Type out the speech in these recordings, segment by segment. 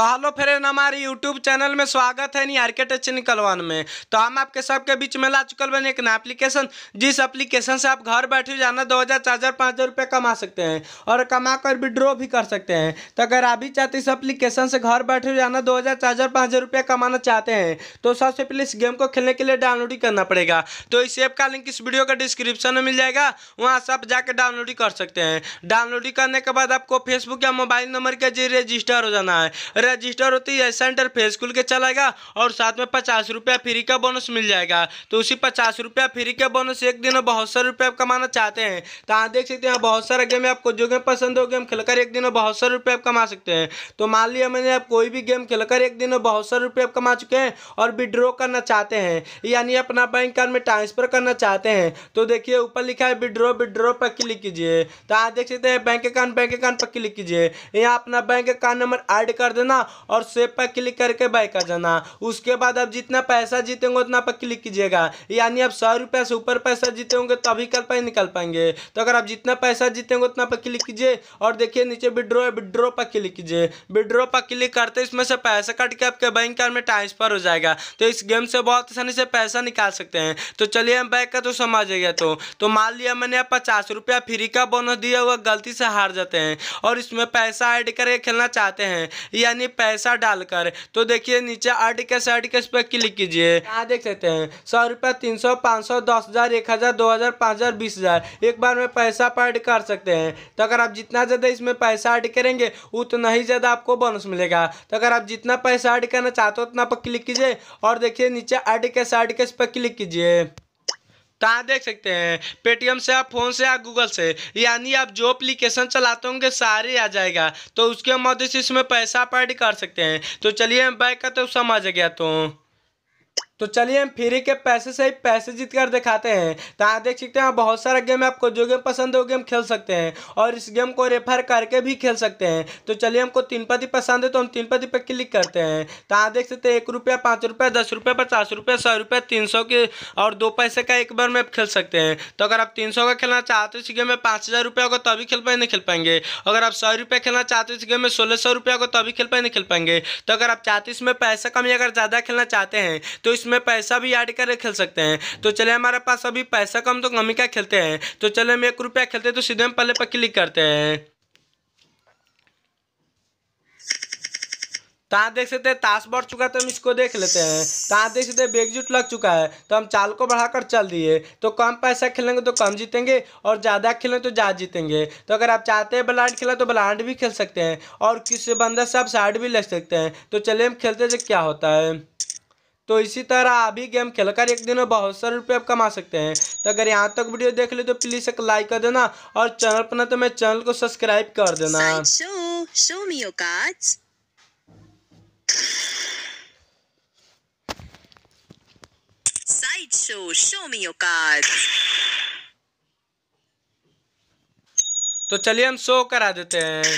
तो hello friend हमारे YouTube channel में स्वागत है निहारकेट एच निकलवान में तो हम आपके सबके बीच में ला चुकल बने एक ना एप्लीकेशन जिस एप्लीकेशन से आप घर बैठे जाना दो हज़ार चार हज़ार पाँच हज़ार रुपये कमा सकते हैं और कमा कर विड्रॉ भी कर सकते हैं तो अगर आप भी चाहते इस एप्लीकेशन से घर बैठे जाना दो हज़ार चार हज़ार पाँच हज़ार रुपये कमाना चाहते हैं तो सबसे पहले इस गेम को खेलने के लिए डाउनलोड ही करना पड़ेगा तो इस ऐप का लिंक इस वीडियो का डिस्क्रिप्शन में मिल जाएगा वहाँ से आप जाकर डाउनलोड ही कर सकते हैं डाउनलोड करने के बाद आपको फेसबुक या मोबाइल नंबर के जरिए रजिस्टर हो जाना है रजिस्टर होती है ऐसा फेस खुल के चलाएगा और साथ में पचास रुपया फ्री का बोनस मिल जाएगा तो उसी पचास रुपया फ्री का बोनस एक दिन में बहुत सारे रुपये आप कमाना चाहते हैं तो आप देख सकते हैं बहुत सारा गेम आपको जो गेम पसंद हो गेम खेलकर एक दिन में बहुत सारे रुपये आप कमा सकते हैं तो मान लिया मैंने आप कोई भी गेम खेलकर एक दिन में बहुत सारे रुपये आप कमा चुके हैं और विड्रॉ करना चाहते हैं यानी अपना बैंक कार्ड में ट्रांसफर करना चाहते हैं तो देखिए ऊपर लिखा है विड्रॉ विड्रॉ पर क्लिक कीजिए तो आप देख सकते हैं बैंक अकाउंट बैंक अकाउंट पर क्लिक कीजिए यहाँ अपना बैंक अकाउंट नंबर ऐड कर देना जाना और सेव पर क्लिक करके बाय कर जाना उसके बाद आप जितना पैसा जीतेंगे उतना पर क्लिक कीजिएगा यानी आप सौ रुपये से ऊपर पैसा जीते होंगे तभी तो कल पाए निकल पाएंगे तो अगर आप जितना पैसा जीतेंगे उतना पर क्लिक कीजिए और देखिए नीचे विड्रो है विड्रो पर क्लिक कीजिए विड्रो पर क्लिक करते इसमें से पैसा कट के आपके बैंक अकाउंट में ट्रांसफर हो जाएगा तो इस गेम से बहुत आसानी से पैसा निकाल सकते हैं तो चलिए हम बैक का तो समझ गया तो तो मान लिया मैंने आप पचास रुपया फ्री का बोनस दिया हुआ गलती से हार जाते हैं और इसमें पैसा ऐड करके खेलना चाहते हैं यानी यानी पैसा डालकर तो देखिए नीचे आर्टिकल्स आर्टिकल्स पर क्लिक कीजिए यहाँ देख सकते हैं सौ रुपया तीन सौ पाँच सौ दस हज़ार एक हज़ार दो हज़ार पाँच हज़ार बीस हज़ार एक बार में पैसा पर कर सकते हैं तो अगर आप जितना ज़्यादा इसमें पैसा ऐड करेंगे उतना ही ज़्यादा आपको बोनस मिलेगा तो अगर आप जितना पैसा ऐड करना चाहते हो उतना पर क्लिक कीजिए और देखिए नीचे के इस पर क्लिक कीजिए तो देख सकते हैं पेटीएम से आप फोन से या गूगल से यानी आप जो अप्लीकेशन चलाते होंगे सारे आ जाएगा तो उसके मदद से इसमें पैसा आप कर सकते हैं तो चलिए मैं बैक का तो समझ गया तो तो चलिए हम फ्री के पैसे से ही पैसे जीत कर दिखाते हैं तो आप देख सकते हैं बहुत सारा गेम आपको जो गेम पसंद हो गेम खेल सकते हैं और इस गेम को रेफर करके भी खेल सकते हैं तो चलिए हमको तीन पति पसंद है तो हम तीन पति पर क्लिक करते हैं तो आप देख सकते हैं एक रुपया पाँच रुपया दस रुपये पचास रुपये सौ रुपये तीन सौ के और दो पैसे का एक बार में आप खेल सकते हैं तो अगर आप तीन सौ का खेलना चाहते हो इस गेम में पाँच हज़ार रुपया होगा तभी खेल पाए नहीं खेल पाएंगे अगर आप सौ रुपया खेलना चाहते हो इस गेम में सोलह सौ रुपया होगा तभी खेल पाए नहीं खेल पाएंगे तो अगर आप चाहते इसमें पैसा कम या अगर ज़्यादा खेलना चाहते हैं तो इसमें इसमें पैसा भी ऐड कर खेल सकते हैं तो चले हमारे पास अभी पैसा कम तो कमी का खेलते हैं तो चले हम एक रुपया खेलते तो सीधे हम पहले पर क्लिक करते हैं तहाँ तो देख सकते हैं ताश बढ़ चुका है तो हम इसको देख लेते हैं तहाँ तो देख सकते हैं बेगजुट लग चुका है तो हम चाल को बढ़ाकर चल दिए तो कम पैसा खेलेंगे तो कम जीतेंगे और ज़्यादा खेलेंगे तो ज़्यादा जीतेंगे तो अगर आप चाहते हैं ब्लाइंड खेला तो ब्लाइंड भी खेल सकते हैं और किसी बंदा से आप साइड भी लग सकते हैं तो चलिए हम खेलते थे क्या होता है तो इसी तरह अभी गेम खेलकर एक दिन में बहुत सारे रुपये आप कमा सकते हैं तो अगर यहाँ तक वीडियो देख ले तो प्लीज़ एक लाइक कर देना और चैनल पर ना तो मेरे चैनल को सब्सक्राइब कर देना तो चलिए हम शो करा देते हैं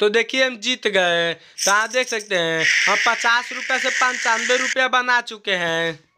तो देखिए हम जीत गए तो आप देख सकते हैं हम पचास रुपये से पंचानवे रुपया बना चुके हैं